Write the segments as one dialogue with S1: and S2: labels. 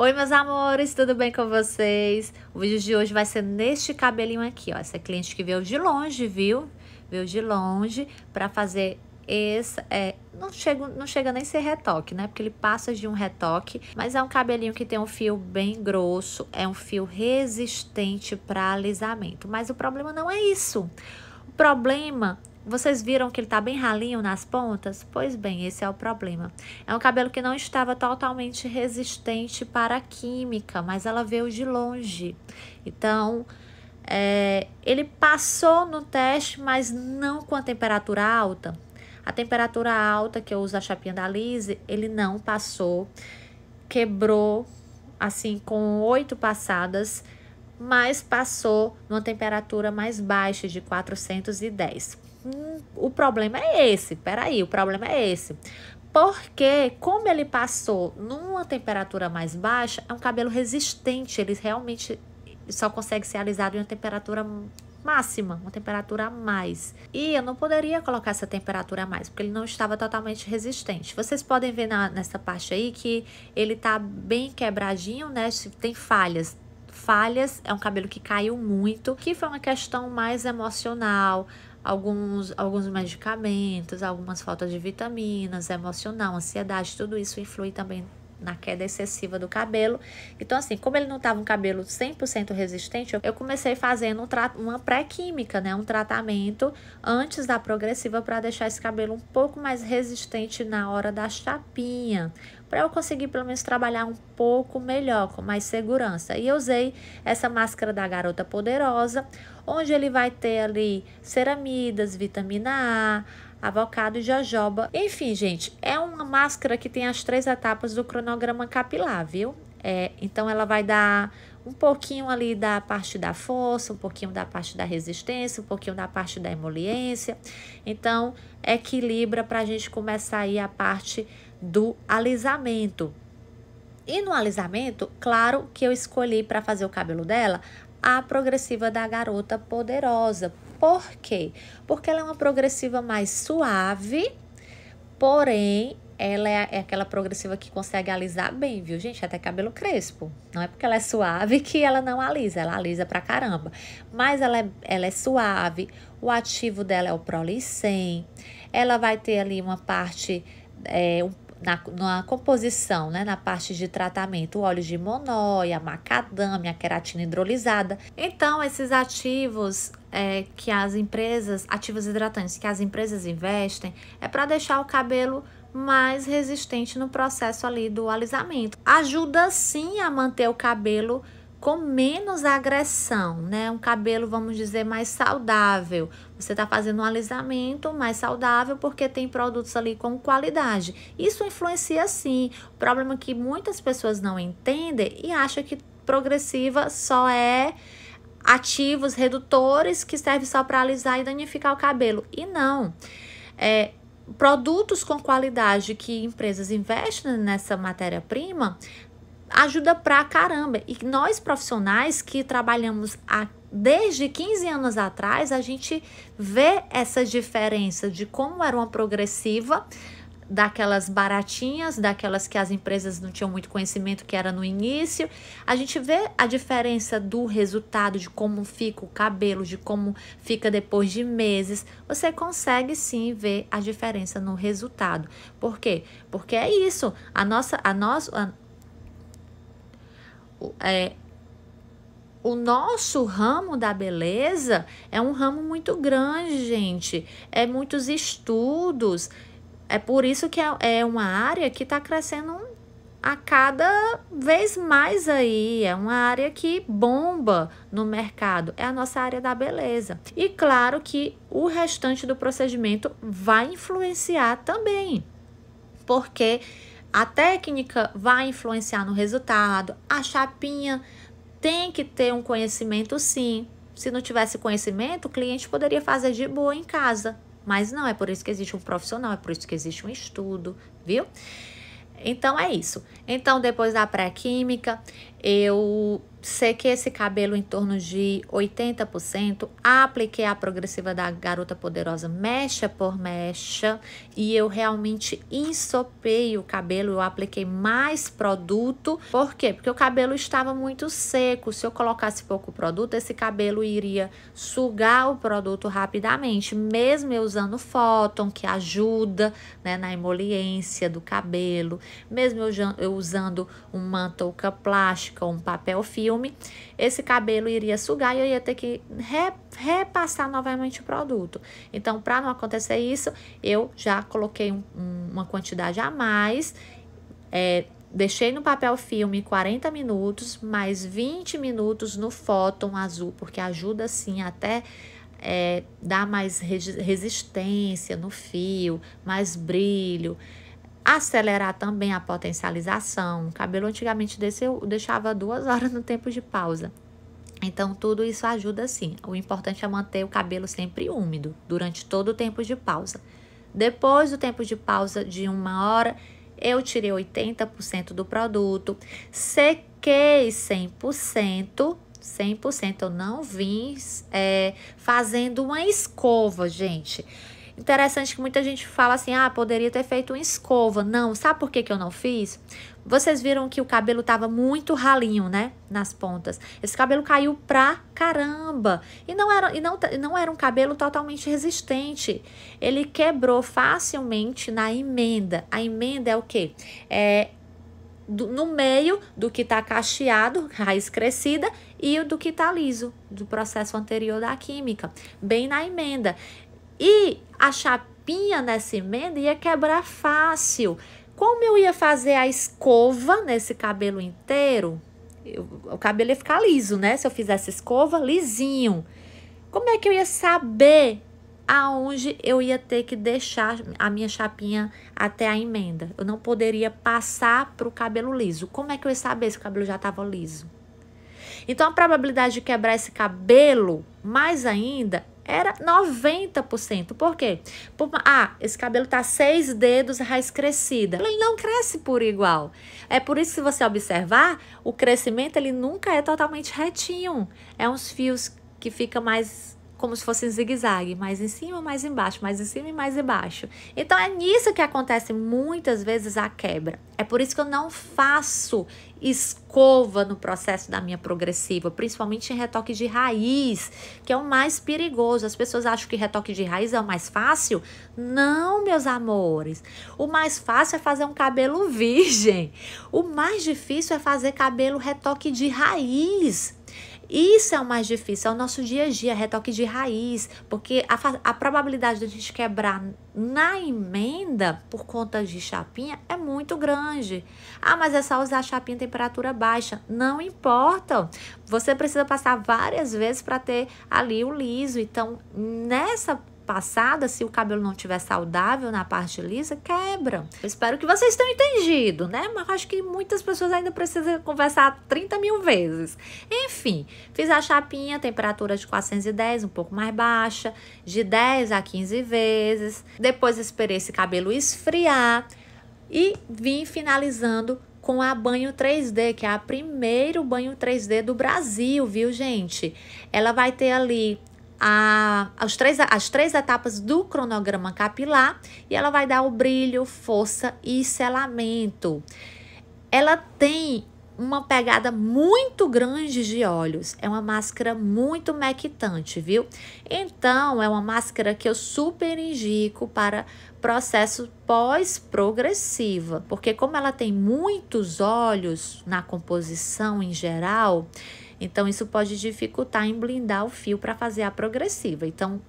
S1: Oi, meus amores, tudo bem com vocês? O vídeo de hoje vai ser neste cabelinho aqui, ó. Essa cliente que veio de longe, viu? Veio de longe pra fazer esse... É, não, chega, não chega nem ser retoque, né? Porque ele passa de um retoque, mas é um cabelinho que tem um fio bem grosso, é um fio resistente para alisamento. Mas o problema não é isso. O problema vocês viram que ele tá bem ralinho nas pontas? Pois bem, esse é o problema. É um cabelo que não estava totalmente resistente para a química, mas ela veio de longe. Então, é, ele passou no teste, mas não com a temperatura alta. A temperatura alta que eu uso a chapinha da Lise, ele não passou. Quebrou, assim, com oito passadas mas passou numa temperatura mais baixa de 410. Hum, o problema é esse. Peraí, o problema é esse. Porque, como ele passou numa temperatura mais baixa, é um cabelo resistente. Ele realmente só consegue ser alisado em uma temperatura máxima, uma temperatura a mais. E eu não poderia colocar essa temperatura a mais, porque ele não estava totalmente resistente. Vocês podem ver na, nessa parte aí que ele tá bem quebradinho, né? Tem falhas. Falhas é um cabelo que caiu muito, que foi uma questão mais emocional, alguns, alguns medicamentos, algumas faltas de vitaminas, emocional, ansiedade, tudo isso influi também na queda excessiva do cabelo. Então, assim, como ele não estava um cabelo 100% resistente, eu comecei fazendo um uma pré-química, né? Um tratamento antes da progressiva para deixar esse cabelo um pouco mais resistente na hora da chapinha, para eu conseguir pelo menos trabalhar um pouco melhor, com mais segurança. E eu usei essa máscara da Garota Poderosa, onde ele vai ter ali ceramidas, vitamina A, avocado e jojoba. Enfim, gente, é uma máscara que tem as três etapas do cronograma capilar, viu? É, então ela vai dar um pouquinho ali da parte da força, um pouquinho da parte da resistência, um pouquinho da parte da emoliência. Então, equilibra para a gente começar aí a parte do alisamento. E no alisamento, claro que eu escolhi para fazer o cabelo dela a progressiva da garota poderosa, por quê? Porque ela é uma progressiva mais suave, porém ela é, é, aquela progressiva que consegue alisar bem, viu, gente? Até cabelo crespo. Não é porque ela é suave que ela não alisa, ela alisa pra caramba. Mas ela é, ela é suave, o ativo dela é o Prolicem. Ela vai ter ali uma parte, é, na, na composição, né, na parte de tratamento, óleos de monóia, macadâmia, queratina hidrolisada. Então, esses ativos é, que as empresas, ativos hidratantes que as empresas investem, é para deixar o cabelo mais resistente no processo ali do alisamento. Ajuda sim a manter o cabelo com menos agressão, né? Um cabelo, vamos dizer, mais saudável. Você está fazendo um alisamento mais saudável porque tem produtos ali com qualidade. Isso influencia sim. O problema é que muitas pessoas não entendem e acham que progressiva só é ativos redutores que servem só para alisar e danificar o cabelo. E não. É, produtos com qualidade que empresas investem nessa matéria-prima ajuda pra caramba. E nós profissionais que trabalhamos há, desde 15 anos atrás, a gente vê essa diferença de como era uma progressiva daquelas baratinhas, daquelas que as empresas não tinham muito conhecimento que era no início. A gente vê a diferença do resultado de como fica o cabelo, de como fica depois de meses. Você consegue sim ver a diferença no resultado. Por quê? Porque é isso. A nossa a nós, a, é, o nosso ramo da beleza é um ramo muito grande, gente. É muitos estudos, é por isso que é, é uma área que está crescendo a cada vez mais aí. É uma área que bomba no mercado. É a nossa área da beleza. E claro que o restante do procedimento vai influenciar também. Porque a técnica vai influenciar no resultado, a chapinha tem que ter um conhecimento sim. Se não tivesse conhecimento, o cliente poderia fazer de boa em casa, mas não, é por isso que existe um profissional, é por isso que existe um estudo, viu? Então é isso. Então, depois da pré-química, eu sequei esse cabelo em torno de 80%, apliquei a progressiva da Garota Poderosa mecha por mecha e eu realmente ensopei o cabelo, eu apliquei mais produto. Por quê? Porque o cabelo estava muito seco. Se eu colocasse pouco produto, esse cabelo iria sugar o produto rapidamente, mesmo eu usando fóton, que ajuda né, na emoliência do cabelo, mesmo eu, eu usando um uma touca plástica com ou um papel filme, esse cabelo iria sugar e eu ia ter que re, repassar novamente o produto. Então, para não acontecer isso, eu já coloquei um, um, uma quantidade a mais. É, Deixei no papel filme 40 minutos, mais 20 minutos no fóton azul, porque ajuda sim até é, dar mais resistência no fio, mais brilho. Acelerar também a potencialização. O cabelo antigamente desse eu deixava duas horas no tempo de pausa. Então, tudo isso ajuda sim. O importante é manter o cabelo sempre úmido durante todo o tempo de pausa. Depois do tempo de pausa de uma hora, eu tirei 80% do produto, sequei 100%. 100% eu não vim é, fazendo uma escova, gente. Interessante que muita gente fala assim: ah, poderia ter feito uma escova. Não, sabe por que, que eu não fiz? Vocês viram que o cabelo tava muito ralinho, né? Nas pontas. Esse cabelo caiu pra caramba. E não era, e não, não era um cabelo totalmente resistente. Ele quebrou facilmente na emenda. A emenda é o quê? É, no meio do que está cacheado, raiz crescida, e do que está liso, do processo anterior da química, bem na emenda. E a chapinha nessa emenda ia quebrar fácil. Como eu ia fazer a escova nesse cabelo inteiro, eu, o cabelo ia ficar liso, né? Se eu fizesse escova, lisinho. Como é que eu ia saber aonde eu ia ter que deixar a minha chapinha até a emenda. Eu não poderia passar para o cabelo liso. Como é que eu ia saber se o cabelo já estava liso? Então, a probabilidade de quebrar esse cabelo, mais ainda, era 90%. Por quê? Por, ah, esse cabelo tá seis dedos raiz crescida. Ele não cresce por igual. É por isso que se você observar, o crescimento ele nunca é totalmente retinho. É uns fios que fica mais como se fosse em zigue-zague, mais em cima, mais embaixo, mais em cima e mais embaixo. Então é nisso que acontece muitas vezes a quebra. É por isso que eu não faço escova no processo da minha progressiva, principalmente em retoque de raiz, que é o mais perigoso. As pessoas acham que retoque de raiz é o mais fácil? Não, meus amores. O mais fácil é fazer um cabelo virgem. O mais difícil é fazer cabelo retoque de raiz. Isso é o mais difícil, é o nosso dia a dia, retoque de raiz, porque a, a probabilidade de a gente quebrar na emenda por conta de chapinha é muito grande. Ah, mas é só usar chapinha em temperatura baixa. Não importa. Você precisa passar várias vezes para ter ali o liso. Então, nessa passada, se o cabelo não estiver saudável na parte lisa, quebra. Eu espero que vocês tenham entendido, né? Mas acho que muitas pessoas ainda precisam conversar 30 mil vezes. Enfim, fiz a chapinha, temperatura de 410, um pouco mais baixa, de 10 a 15 vezes. Depois esperei esse cabelo esfriar e vim finalizando com a banho 3D, que é a primeiro banho 3D do Brasil, viu, gente? Ela vai ter ali a, as três, as três etapas do cronograma capilar e ela vai dar o brilho, força e selamento. Ela tem uma pegada muito grande de olhos. É uma máscara muito maquitante, viu? Então, é uma máscara que eu super indico para processo pós-progressiva, porque como ela tem muitos olhos na composição em geral, então, isso pode dificultar em blindar o fio para fazer a progressiva. Então,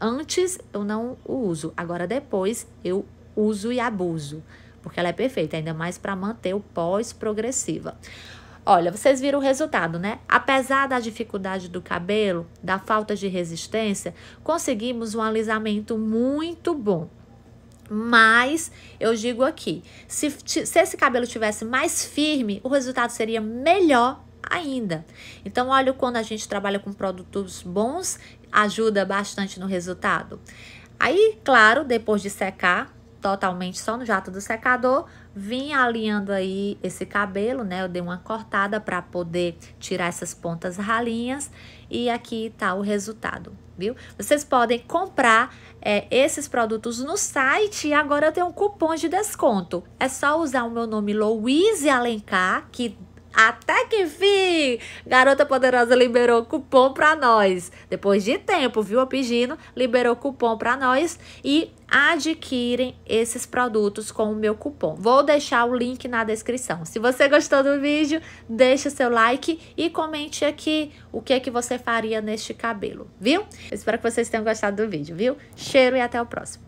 S1: antes eu não uso, agora depois eu uso e abuso, porque ela é perfeita, ainda mais para manter o pós-progressiva. Olha, vocês viram o resultado, né? Apesar da dificuldade do cabelo, da falta de resistência, conseguimos um alisamento muito bom. Mas eu digo aqui, se, se esse cabelo tivesse mais firme, o resultado seria melhor ainda. Então, olha quando a gente trabalha com produtos bons, ajuda bastante no resultado. Aí, claro, depois de secar totalmente só no jato do secador, vim alinhando aí esse cabelo, né? Eu dei uma cortada para poder tirar essas pontas ralinhas e aqui tá o resultado, viu? Vocês podem comprar é, esses produtos no site e agora eu tenho um cupom de desconto. É só usar o meu nome Louise Alencar, que até que enfim, Garota Poderosa liberou cupom para nós. Depois de tempo, viu, pedindo, liberou cupom para nós e adquirem esses produtos com o meu cupom. Vou deixar o link na descrição. Se você gostou do vídeo, deixa seu like e comente aqui o que é que você faria neste cabelo, viu? espero que vocês tenham gostado do vídeo, viu? Cheiro e até o próximo.